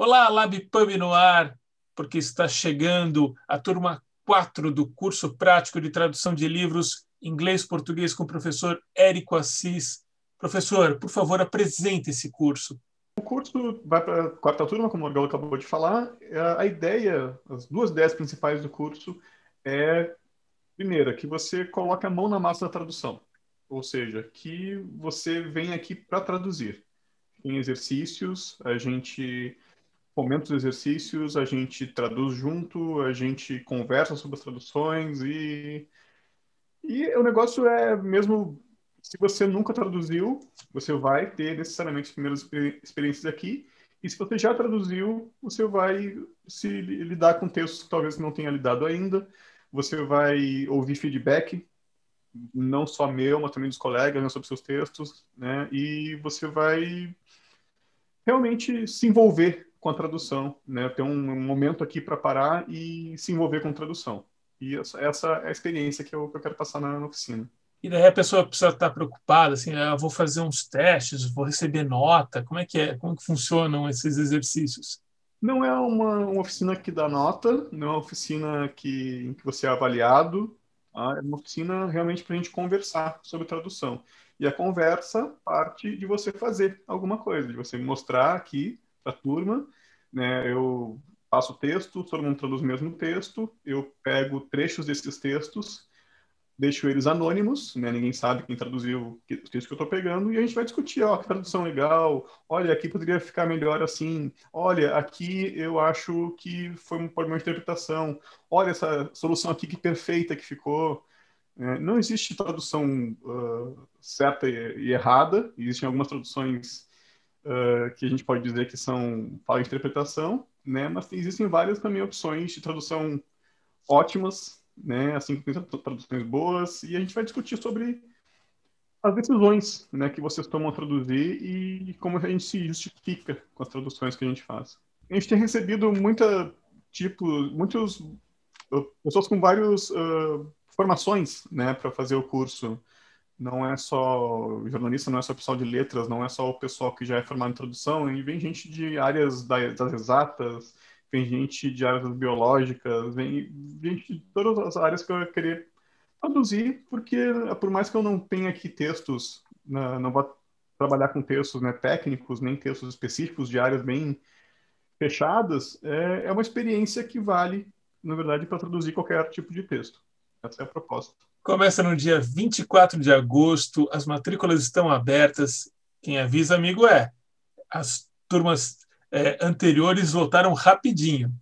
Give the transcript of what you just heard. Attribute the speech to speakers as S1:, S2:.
S1: Olá, LabPub no ar, porque está chegando a turma 4 do curso prático de tradução de livros inglês-português com o professor Érico Assis. Professor, por favor, apresente esse curso.
S2: O curso vai para a quarta turma, como o Galo acabou de falar. É, a ideia, as duas ideias principais do curso é, primeira, que você coloque a mão na massa da tradução, ou seja, que você vem aqui para traduzir. Em exercícios, a gente comenta exercícios, a gente traduz junto, a gente conversa sobre as traduções e e o negócio é mesmo se você nunca traduziu, você vai ter necessariamente as primeiras experiências aqui. E se você já traduziu, você vai se lidar com textos que talvez não tenha lidado ainda. Você vai ouvir feedback, não só meu, mas também dos colegas, né, sobre seus textos, né? E você vai realmente se envolver com a tradução, né? Ter um momento aqui para parar e se envolver com tradução. E essa é a experiência que eu, que eu quero passar na, na oficina.
S1: E daí a pessoa precisa estar tá preocupada, assim, ah, vou fazer uns testes, vou receber nota, como é que é? Como que funcionam esses exercícios?
S2: Não é uma, uma oficina que dá nota, não é uma oficina que, em que você é avaliado, tá? é uma oficina realmente para a gente conversar sobre tradução. E a conversa parte de você fazer alguma coisa, de você mostrar aqui a turma, né? Eu faço texto, todo mundo traduz o mesmo texto, eu pego trechos desses textos, deixo eles anônimos, né? Ninguém sabe quem traduziu o texto que eu estou pegando e a gente vai discutir, ó, que tradução legal, olha, aqui poderia ficar melhor assim, olha, aqui eu acho que foi uma, uma interpretação, olha essa solução aqui que perfeita que ficou, né? não existe tradução uh, certa e, e errada, existem algumas traduções uh, que a gente pode dizer que são para interpretação, né? Mas existem várias também opções de tradução ótimas, né? Assim como traduções boas, e a gente vai discutir sobre as decisões, né, que vocês tomam a traduzir e como a gente se justifica com as traduções que a gente faz. A gente tem recebido muita tipo, muitos pessoas com várias uh, formações, né, para fazer o curso não é só jornalista, não é só pessoal de letras, não é só o pessoal que já é formado em introdução, e vem gente de áreas das exatas, vem gente de áreas biológicas, vem gente de todas as áreas que eu ia querer traduzir, porque eh, por mais que eu não tenha aqui textos, né, não vou trabalhar com textos né, técnicos, nem textos específicos de áreas bem fechadas, é, é uma experiência que vale, na verdade, para traduzir qualquer tipo de
S1: texto. Essa é a proposta. Começa no dia 24 de agosto, as matrículas estão abertas. Quem avisa, amigo, é. As turmas é, anteriores voltaram rapidinho.